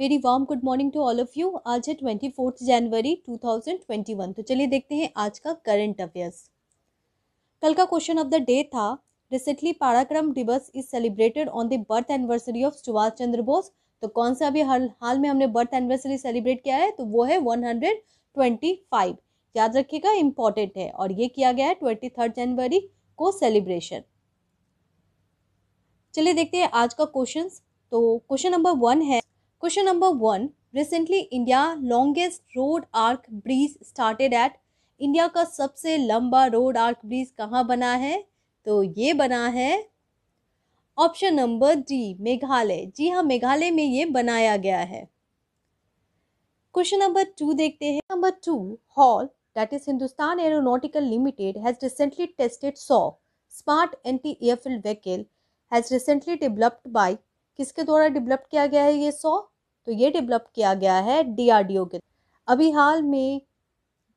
very warm good morning to all of you आज है twenty fourth January two thousand twenty one तो चलिए देखते हैं आज का करंट अफेयर्स कल का क्वेश्चन ऑफ द डे था recently Parakram Diwas is celebrated on the birth anniversary of Subhash Chandra Bose तो कौन सा अभी हाल हाल में हमने बर्थ एनिवर्सरी सेलिब्रेट किया है तो वो है वन हंड्रेड ट्वेंटी फाइव याद रखिएगा इम्पॉर्टेंट है और ये किया गया है ट्वेंटी थर्ड जनवरी को सेलिब्रेशन चलिए देखते हैं आज का क्वेश्चन तो क्वेश्चन नंबर वन है question number one recently India longest road arc bridge started at India का सबसे लंबा रोड आर्क ब्रिज कहाँ बना है तो ये बना है ऑप्शन नंबर डी मेघालय जी हाँ मेघालय में ये बनाया गया है क्वेश्चन नंबर टू देखते हैं number two HAL that is Hindustan aeronautical limited has recently tested so smart anti airfield vehicle has recently developed by किसके द्वारा डेवलप किया गया है ये सो तो ये डेवलप किया गया है डीआरडीओ के अभी हाल में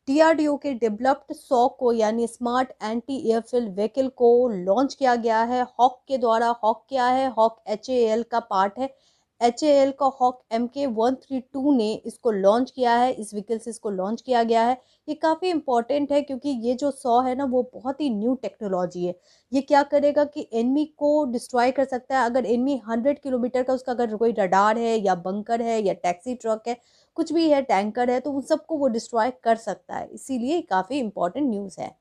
डीआरडीओ के डेवलप्ड सौ को यानी स्मार्ट एंटी एयरफील्ड व्हीकल को लॉन्च किया गया है हॉक के द्वारा हॉक क्या है हॉक एच का पार्ट है एच ए एल का Hawk M K one three two ने इसको लॉन्च किया है इस व्हीकल से इसको लॉन्च किया गया है ये काफ़ी इंपॉर्टेंट है क्योंकि ये जो सॉ है ना वो बहुत ही न्यू टेक्नोलॉजी है ये क्या करेगा कि एनमी को डिस्ट्रॉय कर सकता है अगर एनमी हंड्रेड किलोमीटर का उसका अगर कोई रडार है या बंकर है या टैक्सी ट्रक है कुछ भी है टैंकर है तो उन सबको वो डिस्ट्रॉय कर सकता है इसीलिए काफ़ी इंपॉर्टेंट न्यूज़ है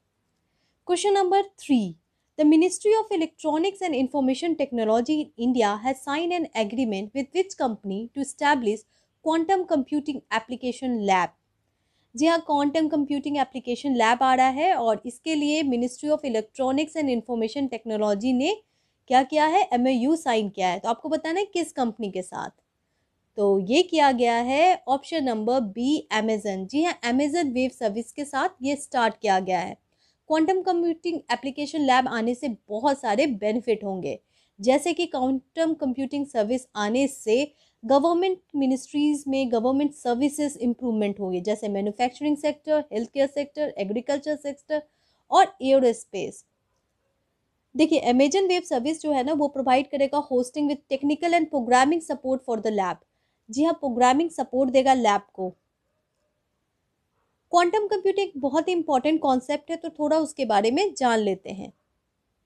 question number three The Ministry of Electronics and Information Technology in India has signed an agreement with which company to establish quantum computing application lab जी हाँ क्वांटम कंप्यूटिंग एप्लीकेशन लैब आ रहा है और इसके लिए ministry of electronics and information technology ने क्या किया है एम यू साइन किया है तो आपको बताना है किस कंपनी के साथ तो ये किया गया है ऑप्शन नंबर बी अमेजन जी हाँ अमेजन वेब सर्विस के साथ ये स्टार्ट किया गया है क्वांटम कंप्यूटिंग एप्लीकेशन लैब आने से बहुत सारे बेनिफिट होंगे जैसे कि क्वांटम कंप्यूटिंग सर्विस आने से गवर्नमेंट मिनिस्ट्रीज में गवर्नमेंट सर्विसेज इंप्रूवमेंट होंगे जैसे manufacturing sector health care sector agriculture sector और एयरोस्पेस देखिए अमेजन वेब सर्विस जो है ना वो प्रोवाइड करेगा hosting with technical and programming support for the lab जी हाँ प्रोग्रामिंग सपोर्ट देगा लैब को क्वांटम कंप्यूटिंग बहुत ही इंपॉर्टेंट कॉन्सेप्ट है तो थोड़ा उसके बारे में जान लेते हैं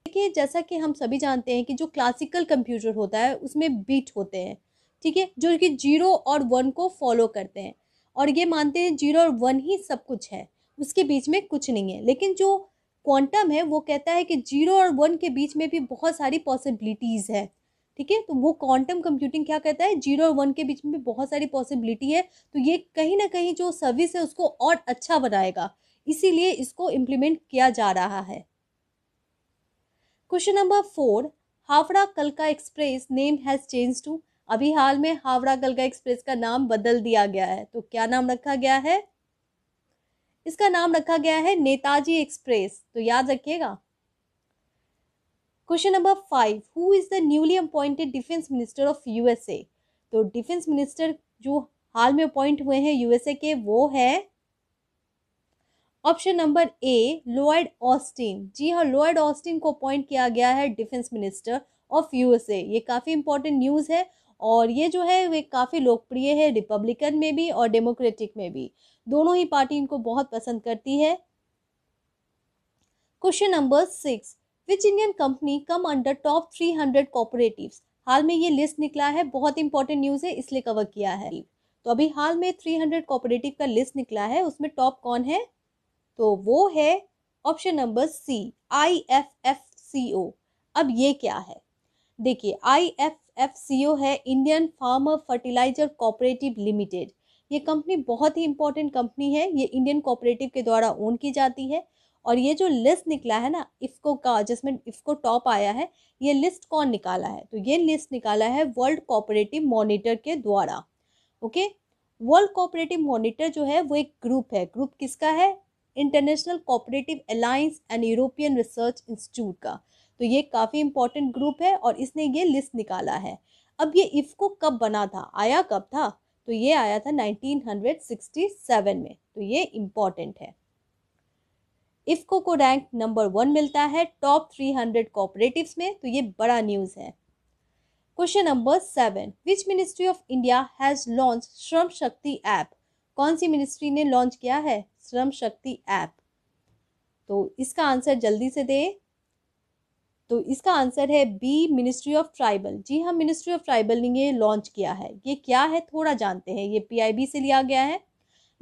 देखिए जैसा कि हम सभी जानते हैं कि जो क्लासिकल कंप्यूटर होता है उसमें बीट होते हैं ठीक है जो कि जीरो और वन को फॉलो करते हैं और ये मानते हैं जीरो और वन ही सब कुछ है उसके बीच में कुछ नहीं है लेकिन जो क्वांटम है वो कहता है कि जीरो और वन के बीच में भी बहुत सारी पॉसिबिलिटीज़ है ठीक है तो वो क्वांटम कंप्यूटिंग क्या कहता है जीरो और वन के बीच में भी बहुत सारी पॉसिबिलिटी है तो ये कहीं ना कहीं जो सर्विस है उसको और अच्छा बनाएगा इसीलिए इसको इम्प्लीमेंट किया जा रहा है क्वेश्चन नंबर फोर हावड़ा कलका express name has change to अभी हाल में हावड़ा कलका एक्सप्रेस का नाम बदल दिया गया है तो क्या नाम रखा गया है इसका नाम रखा गया है नेताजी एक्सप्रेस तो याद रखिएगा question number five who is the newly appointed defence minister of USA तो डिफेंस मिनिस्टर जो हाल में अपॉइंट हुए हैं यूएसए के वो है option number A Lloyd Austin जी हाँ लॉयड ऑस्टिन को अपॉइंट किया गया है डिफेंस मिनिस्टर ऑफ यूएसए ये काफ़ी इंपॉर्टेंट न्यूज़ है और ये जो है वे काफ़ी लोकप्रिय है रिपब्लिकन में भी और डेमोक्रेटिक में भी दोनों ही पार्टी इनको बहुत पसंद करती है question number six which Indian company come under top three hundred cooperatives हाल में ये लिस्ट निकला है बहुत इंपॉर्टेंट न्यूज़ है इसलिए कवर किया है तो अभी हाल में थ्री हंड्रेड कॉपरेटिव का लिस्ट निकला है उसमें टॉप कौन है तो वो है option number C I F F C O अब ये क्या है देखिए आई एफ एफ सी ओ है Indian farmer fertiliser cooperative limited ये कंपनी बहुत ही इंपॉर्टेंट कंपनी है ये इंडियन कॉपरेटिव के द्वारा ओन की जाती है और ये जो लिस्ट निकला है ना इफ्को का जिसमें इफ़को टॉप आया है ये लिस्ट कौन निकाला है तो ये लिस्ट निकाला है वर्ल्ड कोऑपरेटिव मॉनिटर के द्वारा ओके वर्ल्ड कोऑपरेटिव मॉनिटर जो है वो एक ग्रुप है ग्रुप किसका है international cooperative alliance and European research institute का तो ये काफ़ी इंपॉर्टेंट ग्रुप है और इसने ये लिस्ट निकाला है अब ये इफ्को कब बना था आया कब था तो ये आया था 1967 में तो ये इम्पॉर्टेंट है इफ्को को रैंक नंबर वन मिलता है टॉप थ्री हंड्रेड कोऑपरेटिव में तो ये बड़ा न्यूज़ है question number seven which ministry of India has launch Shram Shakti app कौन सी मिनिस्ट्री ने लॉन्च किया है श्रम शक्ति ऐप तो इसका आंसर जल्दी से दें तो इसका आंसर है बी मिनिस्ट्री ऑफ ट्राइबल जी हाँ मिनिस्ट्री ऑफ ट्राइबल ने ये लॉन्च किया है ये क्या है थोड़ा जानते हैं ये पीआईबी से लिया गया है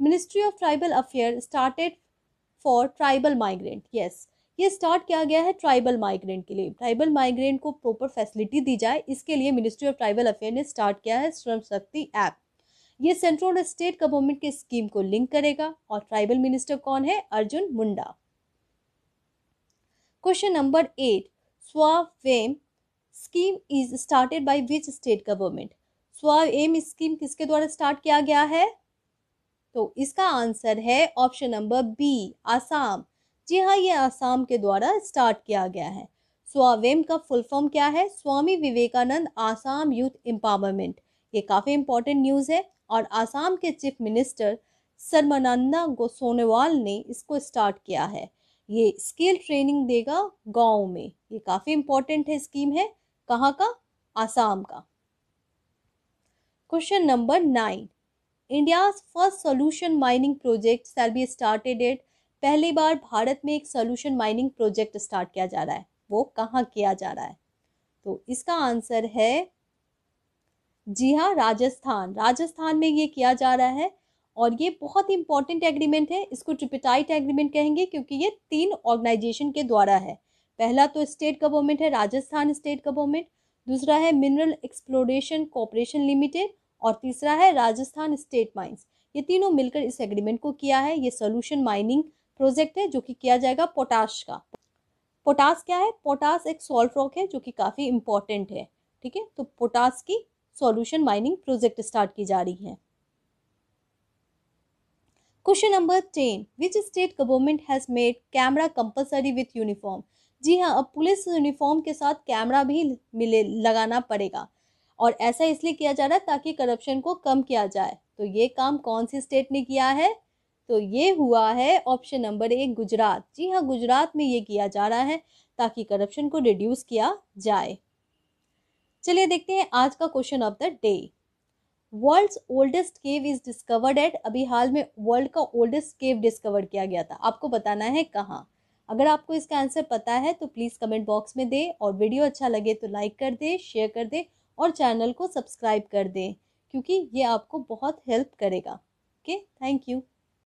ministry of tribal affair started for tribal migrant yes ये स्टार्ट किया गया है ट्राइबल माइग्रेंट के लिए ट्राइबल माइग्रेंट को प्रॉपर फैसिलिटी दी जाए इसके लिए मिनिस्ट्री ऑफ ट्राइबल अफेयर ने स्टार्ट किया है श्रम शक्ति ऐप ये सेंट्रल और स्टेट गवर्नमेंट के स्कीम को लिंक करेगा और ट्राइबल मिनिस्टर कौन है Arjun Munda question number eight SVAYEM scheme is started by which state government स्वावेम scheme किसके द्वारा स्टार्ट किया गया है तो इसका आंसर है ऑप्शन नंबर बी आसाम जी हाँ ये आसाम के द्वारा स्टार्ट किया गया है स्वावेम का फुल फॉर्म क्या है स्वामी विवेकानंद आसाम यूथ एम्पावरमेंट ये काफ़ी इंपॉर्टेंट न्यूज़ है और आसाम के चीफ मिनिस्टर सरमानंदा सोनोवाल ने इसको स्टार्ट किया है ये स्किल ट्रेनिंग देगा गाँव में ये काफ़ी इंपॉर्टेंट है स्कीम है कहाँ का आसाम का question number nine India's first solution mining project shall be started at पहली बार भारत में एक सोल्यूशन माइनिंग प्रोजेक्ट स्टार्ट किया जा रहा है वो कहाँ किया जा रहा है तो इसका आंसर है जी हाँ राजस्थान राजस्थान में ये किया जा रहा है और ये बहुत इंपॉर्टेंट एग्रीमेंट है इसको ट्रिपिटाइट एग्रीमेंट कहेंगे क्योंकि ये तीन ऑर्गेनाइजेशन के द्वारा है पहला तो स्टेट गवर्नमेंट है राजस्थान स्टेट गवर्नमेंट दूसरा है मिनरल एक्सप्लोरेशन कॉरपोरेशन लिमिटेड और तीसरा है राजस्थान स्टेट माइंस ये तीनों मिलकर इस एग्रीमेंट को किया है ये सोल्यूशन माइनिंग प्रोजेक्ट है जो कि किया जाएगा पोटाश का पोटास क्या है पोटास एक सॉल्ट रॉक है जो कि काफ़ी इम्पोर्टेंट है ठीक है तो पोटास की सॉल्यूशन माइनिंग प्रोजेक्ट स्टार्ट की जा रही है question number ten which state government has made camera compulsory with uniform जी हाँ अब पुलिस यूनिफॉर्म के साथ कैमरा भी मिले लगाना पड़ेगा और ऐसा इसलिए किया जा रहा है ताकि करप्शन को कम किया जाए तो ये काम कौन सी स्टेट ने किया है तो ये हुआ है ऑप्शन नंबर एक गुजरात जी हाँ गुजरात में ये किया जा रहा है ताकि करप्शन को रिड्यूस किया जाए चलिए देखते हैं आज का question of the day world's oldest cave is discovered at अभी हाल में वर्ल्ड का ओल्डेस्ट केव डिस्कवर किया गया था आपको बताना है कहाँ अगर आपको इसका आंसर पता है तो प्लीज़ कमेंट बॉक्स में दे और वीडियो अच्छा लगे तो लाइक कर दे शेयर कर दे और चैनल को सब्सक्राइब कर दें क्योंकि ये आपको बहुत हेल्प करेगा ओके थैंक यू